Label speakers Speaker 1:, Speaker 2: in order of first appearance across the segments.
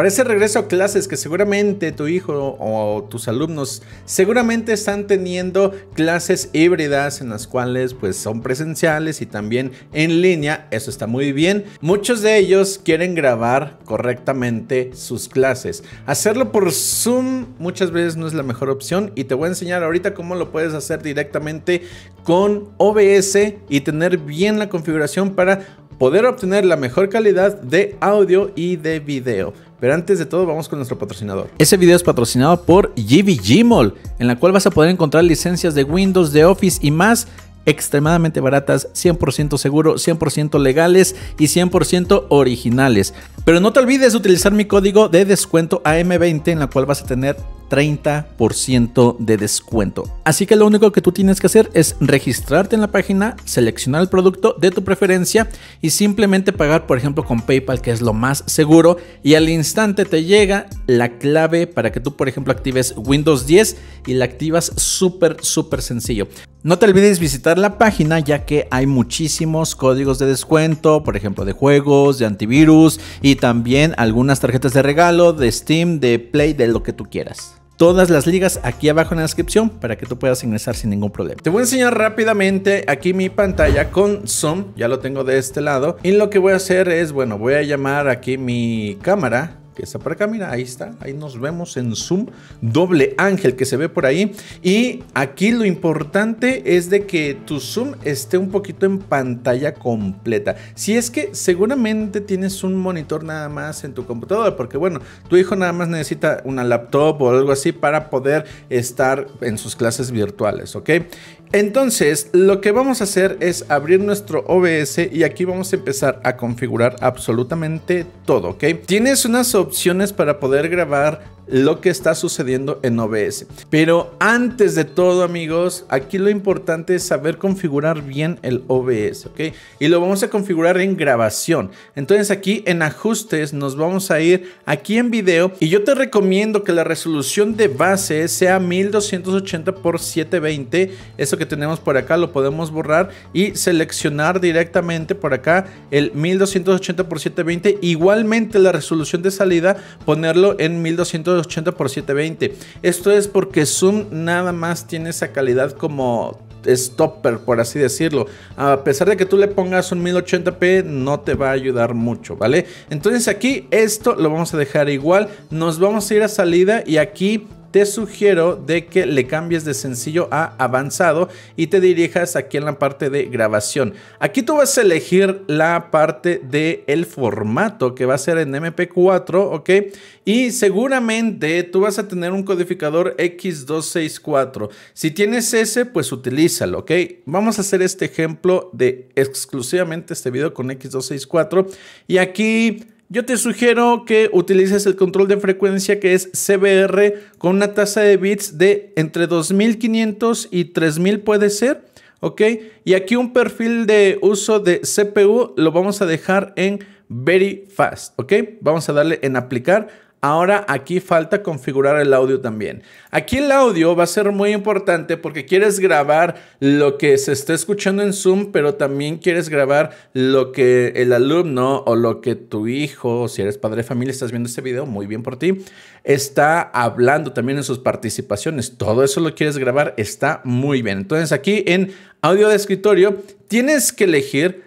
Speaker 1: Para ese regreso a clases que seguramente tu hijo o tus alumnos seguramente están teniendo clases híbridas en las cuales pues son presenciales y también en línea, eso está muy bien. Muchos de ellos quieren grabar correctamente sus clases. Hacerlo por Zoom muchas veces no es la mejor opción y te voy a enseñar ahorita cómo lo puedes hacer directamente con OBS y tener bien la configuración para poder obtener la mejor calidad de audio y de video. Pero antes de todo, vamos con nuestro patrocinador. Ese video es patrocinado por GVGmall, en la cual vas a poder encontrar licencias de Windows, de Office y más extremadamente baratas, 100% seguro, 100% legales y 100% originales. Pero no te olvides de utilizar mi código de descuento AM20 en la cual vas a tener 30% de descuento. Así que lo único que tú tienes que hacer es registrarte en la página, seleccionar el producto de tu preferencia y simplemente pagar, por ejemplo, con PayPal, que es lo más seguro. Y al instante te llega la clave para que tú, por ejemplo, actives Windows 10 y la activas súper, súper sencillo. No te olvides visitar la página ya que hay muchísimos códigos de descuento, por ejemplo de juegos, de antivirus y también algunas tarjetas de regalo, de Steam, de Play, de lo que tú quieras todas las ligas aquí abajo en la descripción para que tú puedas ingresar sin ningún problema. Te voy a enseñar rápidamente aquí mi pantalla con Zoom, ya lo tengo de este lado. Y lo que voy a hacer es, bueno, voy a llamar aquí mi cámara está por acá. Mira, ahí está. Ahí nos vemos en Zoom. Doble ángel que se ve por ahí. Y aquí lo importante es de que tu Zoom esté un poquito en pantalla completa. Si es que seguramente tienes un monitor nada más en tu computadora, porque bueno, tu hijo nada más necesita una laptop o algo así para poder estar en sus clases virtuales, ¿ok? Entonces, lo que vamos a hacer es abrir nuestro OBS y aquí vamos a empezar a configurar absolutamente todo, ¿ok? Tienes unas opciones opciones para poder grabar lo que está sucediendo en OBS. Pero antes de todo, amigos, aquí lo importante es saber configurar bien el OBS, ¿ok? Y lo vamos a configurar en grabación. Entonces aquí en ajustes nos vamos a ir aquí en video y yo te recomiendo que la resolución de base sea 1280 x 720. Eso que tenemos por acá lo podemos borrar y seleccionar directamente por acá el 1280 x 720. Igualmente la resolución de salida ponerlo en 1280 80 por 720. Esto es porque Zoom nada más tiene esa calidad como stopper, por así decirlo. A pesar de que tú le pongas un 1080p, no te va a ayudar mucho, ¿vale? Entonces aquí esto lo vamos a dejar igual. Nos vamos a ir a salida y aquí te sugiero de que le cambies de sencillo a avanzado y te dirijas aquí en la parte de grabación. Aquí tú vas a elegir la parte del el formato que va a ser en MP4, ¿ok? Y seguramente tú vas a tener un codificador X264. Si tienes ese, pues utilízalo, ¿ok? Vamos a hacer este ejemplo de exclusivamente este video con X264 y aquí yo te sugiero que utilices el control de frecuencia que es CBR con una tasa de bits de entre 2500 y 3000 puede ser, ¿ok? Y aquí un perfil de uso de CPU lo vamos a dejar en Very Fast, ¿ok? Vamos a darle en aplicar Ahora aquí falta configurar el audio también. Aquí el audio va a ser muy importante porque quieres grabar lo que se está escuchando en Zoom, pero también quieres grabar lo que el alumno o lo que tu hijo, si eres padre de familia, estás viendo este video, muy bien por ti, está hablando también en sus participaciones. Todo eso lo quieres grabar, está muy bien. Entonces aquí en audio de escritorio tienes que elegir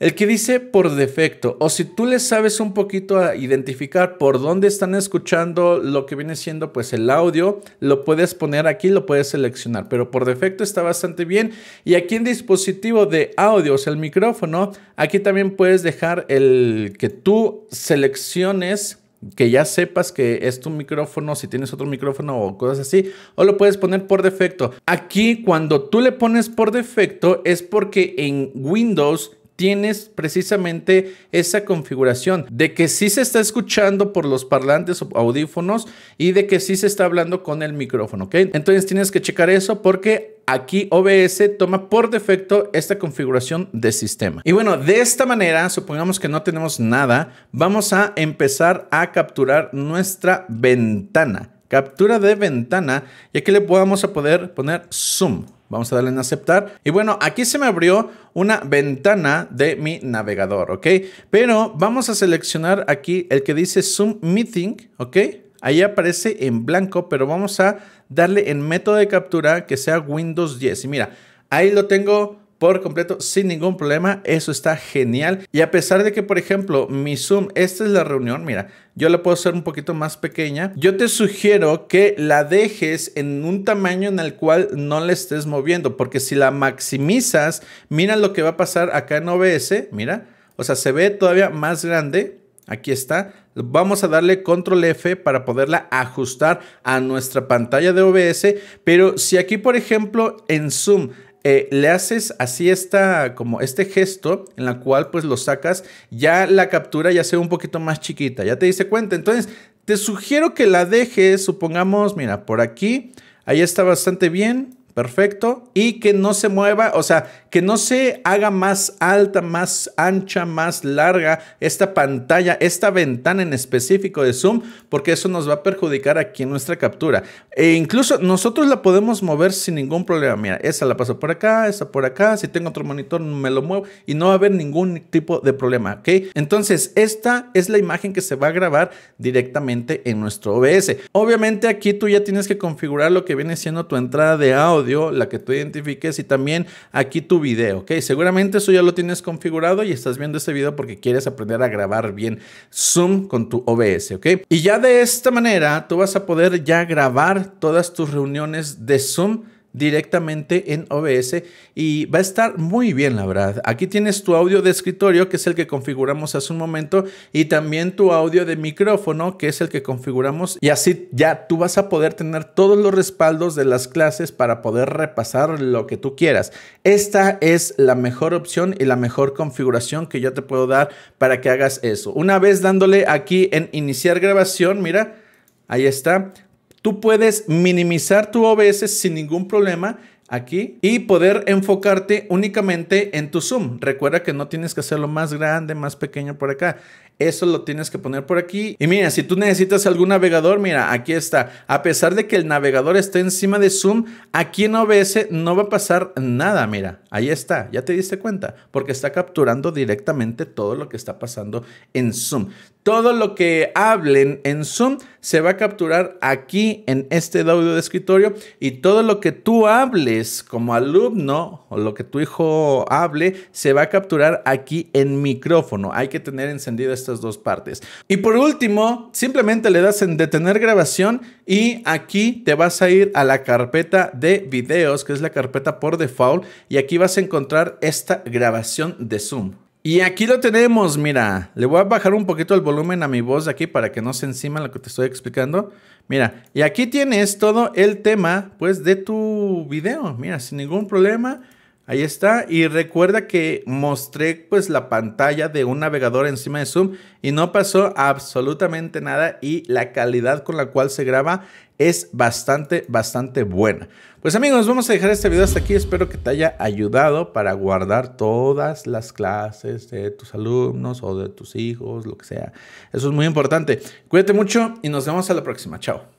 Speaker 1: el que dice por defecto, o si tú le sabes un poquito a identificar por dónde están escuchando lo que viene siendo pues el audio, lo puedes poner aquí, lo puedes seleccionar, pero por defecto está bastante bien. Y aquí en dispositivo de audio, o sea, el micrófono, aquí también puedes dejar el que tú selecciones que ya sepas que es tu micrófono, si tienes otro micrófono o cosas así, o lo puedes poner por defecto. Aquí cuando tú le pones por defecto es porque en Windows tienes precisamente esa configuración de que sí se está escuchando por los parlantes o audífonos y de que sí se está hablando con el micrófono, ¿ok? Entonces tienes que checar eso porque aquí OBS toma por defecto esta configuración de sistema. Y bueno, de esta manera, supongamos que no tenemos nada, vamos a empezar a capturar nuestra ventana captura de ventana y aquí le vamos a poder poner zoom. Vamos a darle en aceptar. Y bueno, aquí se me abrió una ventana de mi navegador, ¿ok? Pero vamos a seleccionar aquí el que dice Zoom Meeting, ¿ok? Ahí aparece en blanco, pero vamos a darle en método de captura que sea Windows 10. Y mira, ahí lo tengo completo sin ningún problema. Eso está genial. Y a pesar de que, por ejemplo, mi Zoom, esta es la reunión, mira, yo la puedo hacer un poquito más pequeña. Yo te sugiero que la dejes en un tamaño en el cual no la estés moviendo, porque si la maximizas, mira lo que va a pasar acá en OBS, mira, o sea, se ve todavía más grande. Aquí está. Vamos a darle control F para poderla ajustar a nuestra pantalla de OBS. Pero si aquí, por ejemplo, en Zoom eh, le haces así esta, como este gesto en la cual pues lo sacas, ya la captura ya sea un poquito más chiquita, ya te dice cuenta. Entonces, te sugiero que la dejes, supongamos, mira, por aquí, ahí está bastante bien. Perfecto. Y que no se mueva, o sea, que no se haga más alta, más ancha, más larga esta pantalla, esta ventana en específico de Zoom, porque eso nos va a perjudicar aquí en nuestra captura. E incluso nosotros la podemos mover sin ningún problema. Mira, esa la paso por acá, esa por acá. Si tengo otro monitor, me lo muevo y no va a haber ningún tipo de problema, ¿ok? Entonces, esta es la imagen que se va a grabar directamente en nuestro OBS. Obviamente aquí tú ya tienes que configurar lo que viene siendo tu entrada de audio la que tú identifiques y también aquí tu video, ¿ok? Seguramente eso ya lo tienes configurado y estás viendo este video porque quieres aprender a grabar bien Zoom con tu OBS, ¿ok? Y ya de esta manera tú vas a poder ya grabar todas tus reuniones de Zoom directamente en OBS y va a estar muy bien, la verdad. Aquí tienes tu audio de escritorio, que es el que configuramos hace un momento, y también tu audio de micrófono, que es el que configuramos. Y así ya tú vas a poder tener todos los respaldos de las clases para poder repasar lo que tú quieras. Esta es la mejor opción y la mejor configuración que yo te puedo dar para que hagas eso. Una vez dándole aquí en iniciar grabación, mira, ahí está tú puedes minimizar tu OBS sin ningún problema aquí y poder enfocarte únicamente en tu zoom. Recuerda que no tienes que hacerlo más grande, más pequeño por acá. Eso lo tienes que poner por aquí. Y mira, si tú necesitas algún navegador, mira, aquí está. A pesar de que el navegador esté encima de Zoom, aquí en OBS no va a pasar nada, mira. Ahí está, ya te diste cuenta, porque está capturando directamente todo lo que está pasando en Zoom todo lo que hablen en Zoom se va a capturar aquí en este audio de escritorio y todo lo que tú hables como alumno o lo que tu hijo hable se va a capturar aquí en micrófono. Hay que tener encendidas estas dos partes. Y por último, simplemente le das en detener grabación y aquí te vas a ir a la carpeta de videos, que es la carpeta por default, y aquí vas a encontrar esta grabación de Zoom. Y aquí lo tenemos, mira. Le voy a bajar un poquito el volumen a mi voz aquí para que no se encima lo que te estoy explicando. Mira, y aquí tienes todo el tema, pues, de tu video. Mira, sin ningún problema. Ahí está. Y recuerda que mostré pues la pantalla de un navegador encima de Zoom y no pasó absolutamente nada y la calidad con la cual se graba es bastante, bastante buena. Pues amigos, vamos a dejar este video hasta aquí. Espero que te haya ayudado para guardar todas las clases de tus alumnos o de tus hijos, lo que sea. Eso es muy importante. Cuídate mucho y nos vemos a la próxima. Chao.